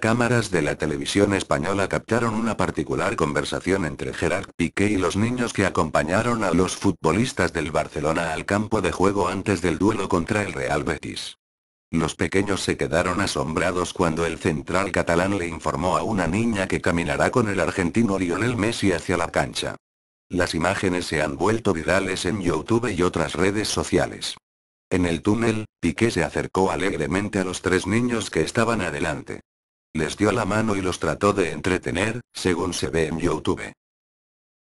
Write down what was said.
Cámaras de la televisión española captaron una particular conversación entre Gerard Piqué y los niños que acompañaron a los futbolistas del Barcelona al campo de juego antes del duelo contra el Real Betis. Los pequeños se quedaron asombrados cuando el central catalán le informó a una niña que caminará con el argentino Lionel Messi hacia la cancha. Las imágenes se han vuelto virales en YouTube y otras redes sociales. En el túnel, Piqué se acercó alegremente a los tres niños que estaban adelante. Les dio la mano y los trató de entretener, según se ve en YouTube.